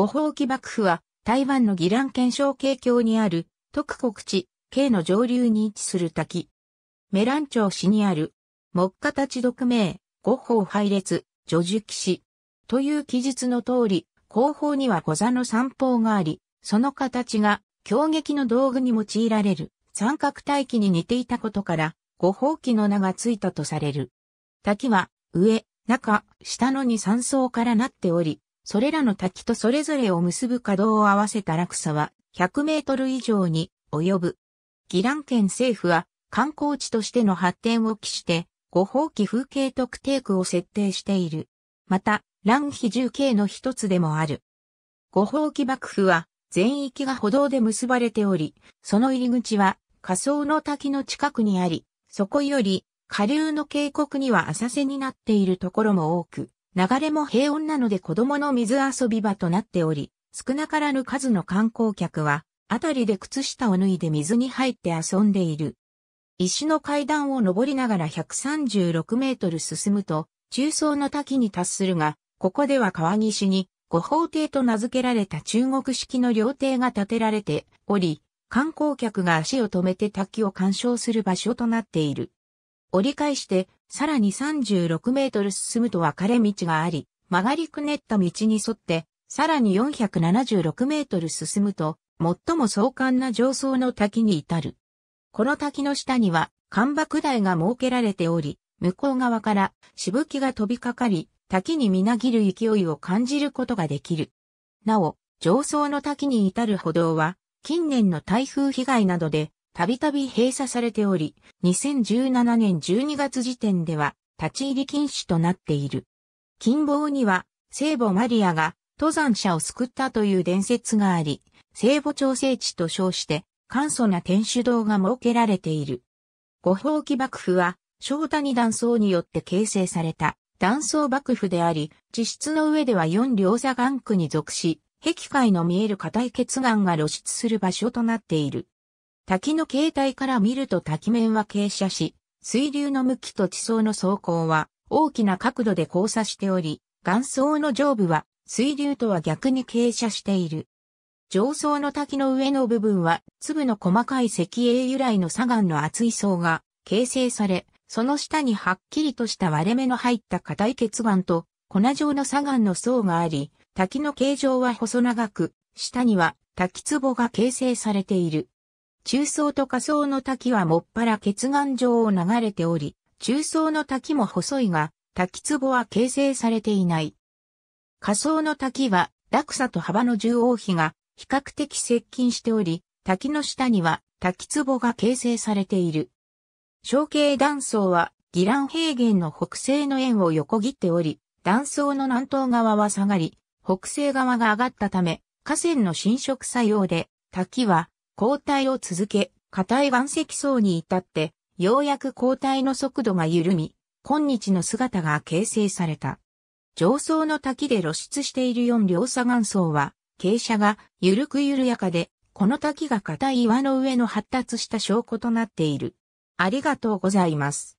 五宝器幕府は、台湾の宜蘭県証。慶峡にある、徳国地、慶の上流に位置する滝。メラン町市にある、木下立独名、五法配列、叙樹騎士。という記述の通り、後方には御座の三方があり、その形が、強撃の道具に用いられる、三角大器に似ていたことから、五宝器の名がついたとされる。滝は、上、中、下の二三層からなっており、それらの滝とそれぞれを結ぶ稼働を合わせた落差は100メートル以上に及ぶ。ギラン県政府は観光地としての発展を期して、ご法規風景特定区を設定している。また、乱飛重慶の一つでもある。ご法規幕府は全域が歩道で結ばれており、その入り口は仮想の滝の近くにあり、そこより下流の渓谷には浅瀬になっているところも多く、流れも平穏なので子供の水遊び場となっており、少なからぬ数の観光客は、あたりで靴下を脱いで水に入って遊んでいる。石の階段を登りながら136メートル進むと、中層の滝に達するが、ここでは川岸に、五宝亭と名付けられた中国式の料亭が建てられており、観光客が足を止めて滝を鑑賞する場所となっている。折り返してさらに36メートル進むと分かれ道があり、曲がりくねった道に沿って、さらに476メートル進むと、最も壮観な上層の滝に至る。この滝の下には、干爆台が設けられており、向こう側からしぶきが飛びかかり、滝にみなぎる勢いを感じることができる。なお、上層の滝に至る歩道は、近年の台風被害などでたびたび閉鎖されており、2017年12月時点では立ち入り禁止となっている。近傍には聖母マリアが登山者を救ったという伝説があり、聖母調整地と称して簡素な天主堂が設けられている。五宝器幕府は、小谷断層によって形成された断層幕府であり、地質の上では四両座岩区に属し、壁界の見える硬い血岩が露出する場所となっている。滝の形態から見ると滝面は傾斜し、水流の向きと地層の走行は大きな角度で交差しており、岩層の上部は水流とは逆に傾斜している。上層の滝の上の部分は粒の細かい石英由来の砂岩の厚い層が形成され、その下にはっきりとした割れ目の入った硬い結岩と粉状の砂岩の層があり、滝の形状は細長く、下には滝壺が形成されている。中層と下層の滝はもっぱら血岩上を流れており、中層の滝も細いが、滝壺は形成されていない。下層の滝は、落差と幅の縦横比が比較的接近しており、滝の下には滝壺が形成されている。小径断層は、ギラン平原の北西の円を横切っており、断層の南東側は下がり、北西側が上がったため、河川の侵食作用で、滝は交代を続け、硬い岩石層に至って、ようやく交代の速度が緩み、今日の姿が形成された。上層の滝で露出している四両砂岩層は、傾斜が緩く緩やかで、この滝が硬い岩の上の発達した証拠となっている。ありがとうございます。